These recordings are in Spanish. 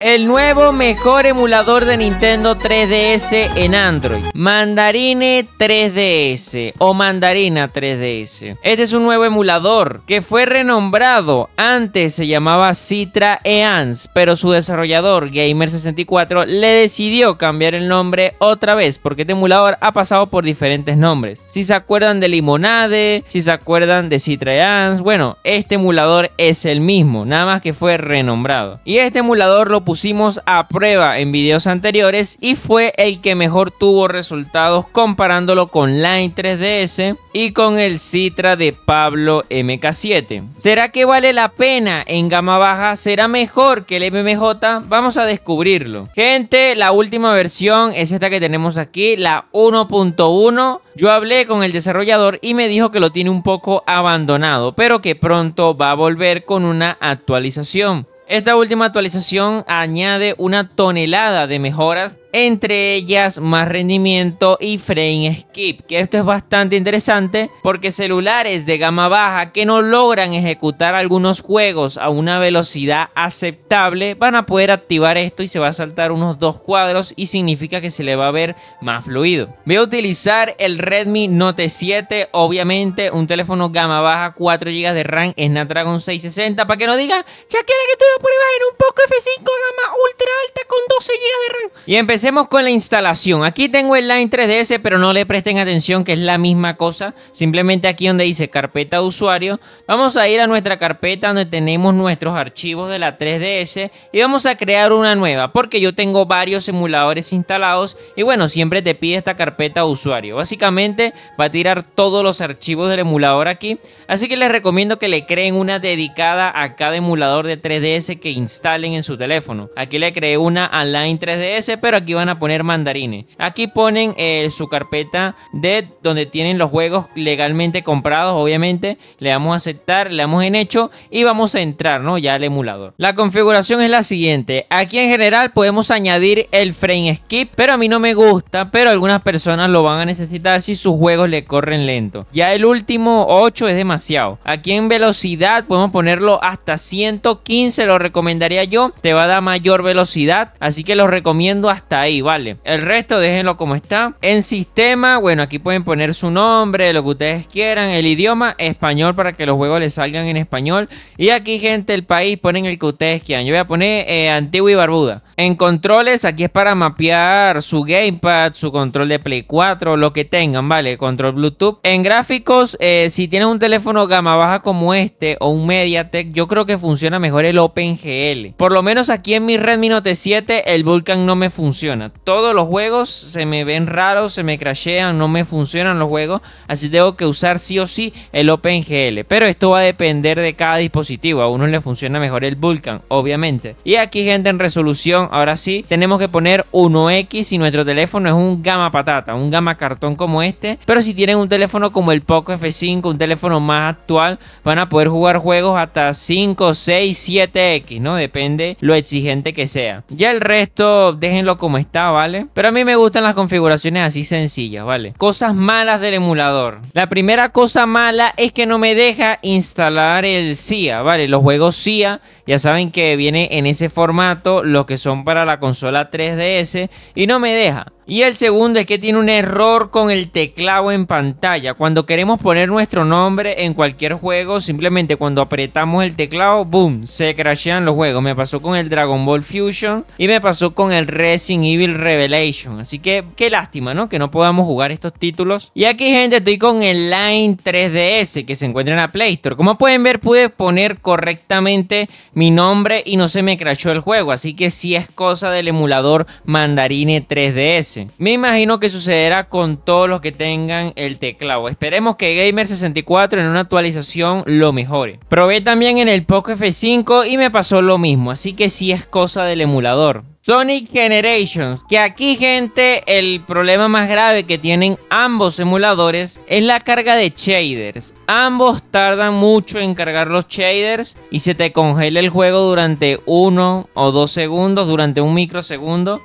El nuevo mejor emulador de Nintendo 3DS en Android. Mandarine 3DS o Mandarina 3DS. Este es un nuevo emulador que fue renombrado. Antes se llamaba Citra Eans, pero su desarrollador Gamer64 le decidió cambiar el nombre otra vez porque este emulador ha pasado por diferentes nombres. Si se acuerdan de Limonade, si se acuerdan de Citra Eans, bueno, este emulador es el mismo, nada más que fue renombrado. Y este emulador lo pusimos a prueba en videos anteriores y fue el que mejor tuvo resultados comparándolo con Line 3DS y con el Citra de Pablo MK7. ¿Será que vale la pena en gama baja? ¿Será mejor que el MMJ? Vamos a descubrirlo. Gente, la última versión es esta que tenemos aquí, la 1.1. Yo hablé con el desarrollador y me dijo que lo tiene un poco abandonado, pero que pronto va a volver con una actualización. Esta última actualización añade una tonelada de mejoras entre ellas más rendimiento y frame skip, que esto es bastante interesante porque celulares de gama baja que no logran ejecutar algunos juegos a una velocidad aceptable van a poder activar esto y se va a saltar unos dos cuadros y significa que se le va a ver más fluido. Voy a utilizar el Redmi Note 7, obviamente un teléfono gama baja 4 GB de RAM Snapdragon 660 para que no digan, ya que tú lo pruebas en un poco F5 gama ultra alta con 12 GB de RAM. Y empecé Empecemos con la instalación. Aquí tengo el Line 3DS, pero no le presten atención que es la misma cosa. Simplemente aquí donde dice carpeta usuario, vamos a ir a nuestra carpeta donde tenemos nuestros archivos de la 3DS y vamos a crear una nueva, porque yo tengo varios emuladores instalados y bueno, siempre te pide esta carpeta usuario. Básicamente va a tirar todos los archivos del emulador aquí, así que les recomiendo que le creen una dedicada a cada emulador de 3DS que instalen en su teléfono. Aquí le creé una a Line 3DS, pero aquí van a poner mandarines. Aquí ponen eh, su carpeta de donde tienen los juegos legalmente comprados, obviamente. Le damos a aceptar, le damos en hecho y vamos a entrar, ¿no? Ya al emulador. La configuración es la siguiente. Aquí en general podemos añadir el frame skip, pero a mí no me gusta, pero algunas personas lo van a necesitar si sus juegos le corren lento. Ya el último 8 es demasiado. Aquí en velocidad podemos ponerlo hasta 115, lo recomendaría yo. Te va a dar mayor velocidad, así que lo recomiendo hasta ahí, vale. El resto déjenlo como está. En sistema, bueno, aquí pueden poner su nombre, lo que ustedes quieran, el idioma español para que los juegos les salgan en español. Y aquí, gente, el país ponen el que ustedes quieran. Yo voy a poner eh, Antigua y Barbuda. En controles, aquí es para mapear su gamepad, su control de Play 4, lo que tengan, ¿vale? Control Bluetooth. En gráficos, eh, si tienes un teléfono gama baja como este o un MediaTek, yo creo que funciona mejor el OpenGL. Por lo menos aquí en mi Redmi Note 7, el Vulkan no me funciona. Todos los juegos se me ven raros, se me crashean, no me funcionan los juegos. Así tengo que usar sí o sí el OpenGL. Pero esto va a depender de cada dispositivo. A uno le funciona mejor el Vulkan, obviamente. Y aquí, gente, en resolución ahora sí tenemos que poner 1X si nuestro teléfono es un gama patata, un gama cartón como este. Pero si tienen un teléfono como el Poco F5, un teléfono más actual, van a poder jugar juegos hasta 5, 6, 7X, ¿no? Depende lo exigente que sea. Ya el resto, déjenlo como está, ¿vale? Pero a mí me gustan las configuraciones así sencillas, ¿vale? Cosas malas del emulador. La primera cosa mala es que no me deja instalar el CIA, ¿vale? Los juegos CIA, ya saben que viene en ese formato, lo que son para la consola 3DS y no me deja. Y el segundo es que tiene un error con el teclado en pantalla. Cuando queremos poner nuestro nombre en cualquier juego, simplemente cuando apretamos el teclado, boom, se crashean los juegos. Me pasó con el Dragon Ball Fusion y me pasó con el Resident Evil Revelation. Así que qué lástima, ¿no? Que no podamos jugar estos títulos. Y aquí, gente, estoy con el Line 3DS que se encuentra en la Play Store. Como pueden ver, pude poner correctamente mi nombre y no se me crasheó el juego. Así que sí es cosa del emulador Mandarine 3DS. Me imagino que sucederá con todos los que tengan el teclado. Esperemos que Gamer64 en una actualización lo mejore. Probé también en el Poco F5 y me pasó lo mismo, así que sí es cosa del emulador. Sonic Generations, que aquí gente el problema más grave que tienen ambos emuladores es la carga de shaders. Ambos tardan mucho en cargar los shaders y se te congela el juego durante uno o dos segundos, durante un microsegundo.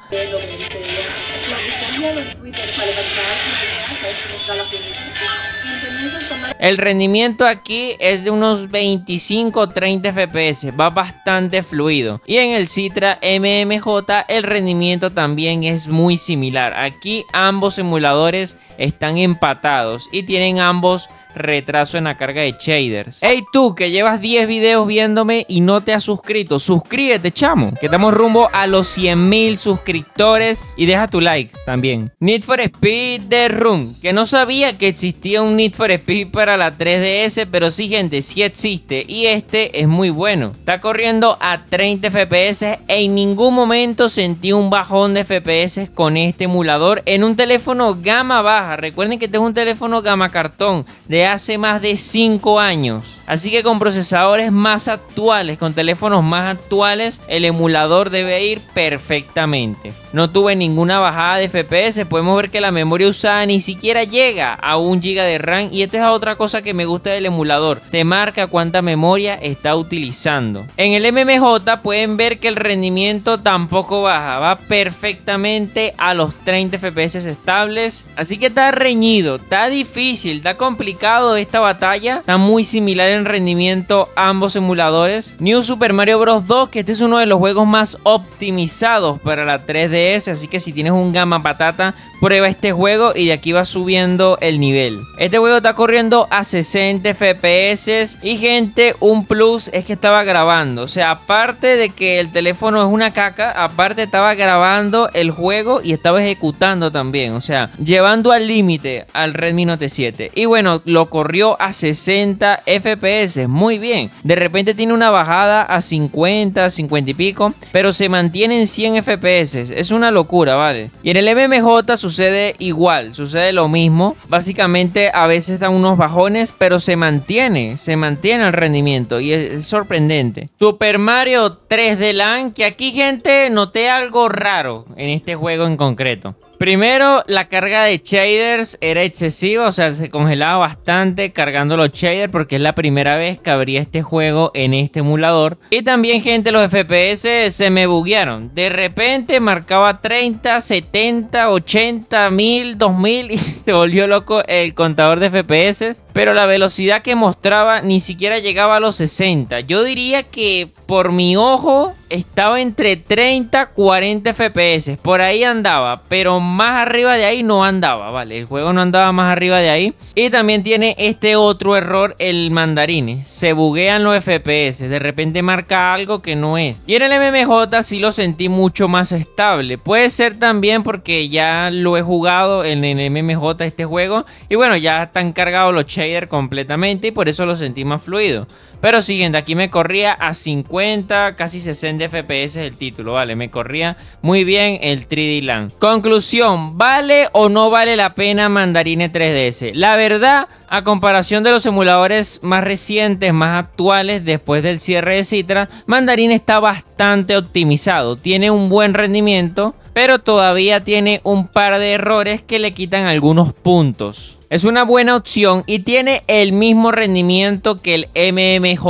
El rendimiento aquí es de unos 25-30 FPS, va bastante fluido. Y en el Citra MMJ el rendimiento también es muy similar. Aquí ambos simuladores están empatados y tienen ambos retraso en la carga de shaders. Hey tú que llevas 10 videos viéndome y no te has suscrito, suscríbete chamo, que estamos rumbo a los 100 mil suscriptores y deja tu like también. Need for Speed The Room, que no sabía que existía un Need for Speed para la 3DS, pero sí gente, sí existe y este es muy bueno. Está corriendo a 30 FPS e en ningún momento sentí un bajón de FPS con este emulador en un teléfono gama baja. Recuerden que este es un teléfono gama cartón de hace más de 5 años. Así que con procesadores más actuales, con teléfonos más actuales, el emulador debe ir perfectamente. No tuve ninguna bajada de FPS, podemos ver que la memoria usada ni siquiera llega a un GB de RAM y esta es otra cosa que me gusta del emulador, te marca cuánta memoria está utilizando. En el MMJ pueden ver que el rendimiento tampoco baja, va perfectamente a los 30 FPS estables, así que está reñido, está difícil, está complicado esta batalla, está muy similar en rendimiento ambos emuladores. New Super Mario Bros. 2, que este es uno de los juegos más optimizados para la 3DS, así que si tienes un gama patata, prueba este juego y de aquí va subiendo el nivel. Este juego está corriendo a 60 FPS y gente, un plus es que estaba grabando. O sea, aparte de que el teléfono es una caca, aparte estaba grabando el juego y estaba ejecutando también. O sea, llevando al límite al Redmi Note 7. Y bueno, lo corrió a 60 FPS, muy bien. De repente tiene una bajada a 50, 50 y pico, pero se mantiene en 100 FPS. Es una locura, ¿vale? Y en el MMJ sucede igual, sucede lo mismo. Básicamente a veces da unos bajones, pero se mantiene, se mantiene el rendimiento y es, sorprendente. Super Mario 3D Land, que aquí gente noté algo raro en este juego en concreto. Primero, la carga de shaders era excesiva, o sea, se congelaba bastante cargando los shaders porque es la primera vez que abría este juego en este emulador. Y también, gente, los FPS se me buguearon. De repente marcaba 30, 70 70, 80, 1000, 2000 y se volvió loco el contador de FPS. Pero la velocidad que mostraba ni siquiera llegaba a los 60. Yo diría que por mi ojo estaba entre 30 40 FPS. Por ahí andaba, pero más arriba de ahí no andaba, ¿vale? El juego no andaba más arriba de ahí. Y también tiene este otro error, el mandarín. Se buguean los FPS, de repente marca algo que no es. Y en el MMJ sí lo sentí mucho más estable. Puede ser también porque ya lo he jugado en el MMJ este juego. Y bueno, ya están cargados los shaders completamente y por eso lo sentí más fluido. Pero siguiente, aquí me corría a 50, casi 60 FPS es el título, vale, me corría muy bien el 3D Land. Conclusión, ¿vale o no vale la pena Mandarine 3DS? La verdad, a comparación de los emuladores más recientes, más actuales, después del cierre de Citra, Mandarine está bastante optimizado, tiene un buen rendimiento, pero todavía tiene un par de errores que le quitan algunos puntos. Es una buena opción y tiene el mismo rendimiento que el MMJ.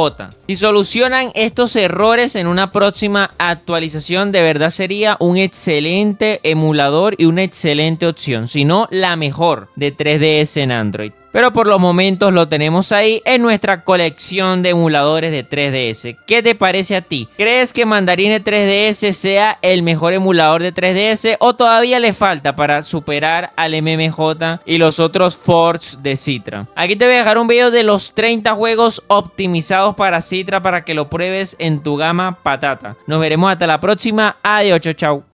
Si solucionan estos errores en una próxima actualización, de verdad sería un excelente emulador y una excelente opción, si no la mejor de 3DS en Android. Pero por los momentos lo tenemos ahí en nuestra colección de emuladores de 3DS. ¿Qué te parece a ti? ¿Crees que Mandarine 3DS sea el mejor emulador de 3DS o todavía le falta para superar al MMJ y los otros Forge de Citra? Aquí te voy a dejar un video de los 30 juegos optimizados para Citra para que lo pruebes en tu gama patata. Nos veremos hasta la próxima. Adiós, chau, chau.